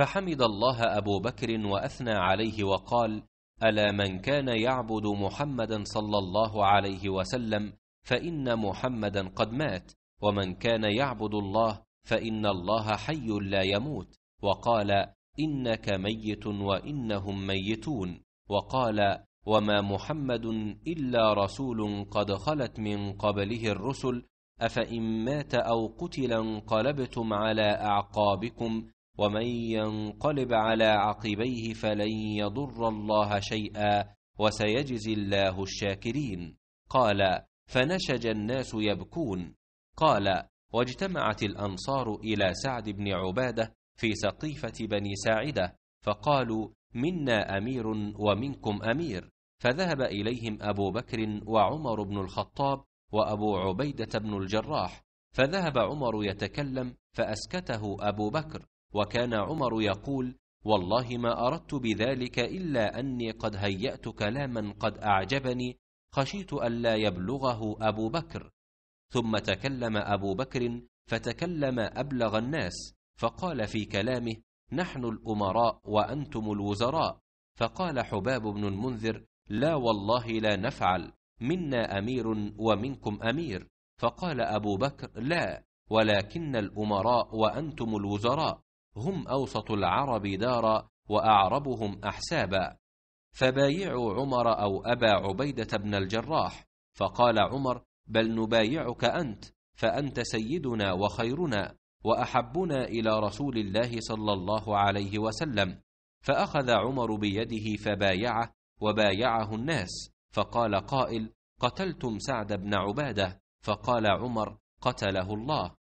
فحمد الله ابو بكر واثنى عليه وقال الا من كان يعبد محمدا صلى الله عليه وسلم فان محمدا قد مات ومن كان يعبد الله فان الله حي لا يموت وقال انك ميت وانهم ميتون وقال وما محمد الا رسول قد خلت من قبله الرسل افان مات او قتل انقلبتم على اعقابكم ومن ينقلب على عقبيه فلن يضر الله شيئا وسيجزي الله الشاكرين قال فنشج الناس يبكون قال واجتمعت الأنصار إلى سعد بن عبادة في سقيفة بني ساعدة فقالوا منا أمير ومنكم أمير فذهب إليهم أبو بكر وعمر بن الخطاب وأبو عبيدة بن الجراح فذهب عمر يتكلم فأسكته أبو بكر وكان عمر يقول والله ما اردت بذلك الا اني قد هيات كلاما قد اعجبني خشيت الا يبلغه ابو بكر ثم تكلم ابو بكر فتكلم ابلغ الناس فقال في كلامه نحن الامراء وانتم الوزراء فقال حباب بن المنذر لا والله لا نفعل منا امير ومنكم امير فقال ابو بكر لا ولكن الامراء وانتم الوزراء هم أوسط العرب دارا وأعربهم أحسابا فبايعوا عمر أو أبا عبيدة بن الجراح فقال عمر بل نبايعك أنت فأنت سيدنا وخيرنا وأحبنا إلى رسول الله صلى الله عليه وسلم فأخذ عمر بيده فبايعه وبايعه الناس فقال قائل قتلتم سعد بن عبادة فقال عمر قتله الله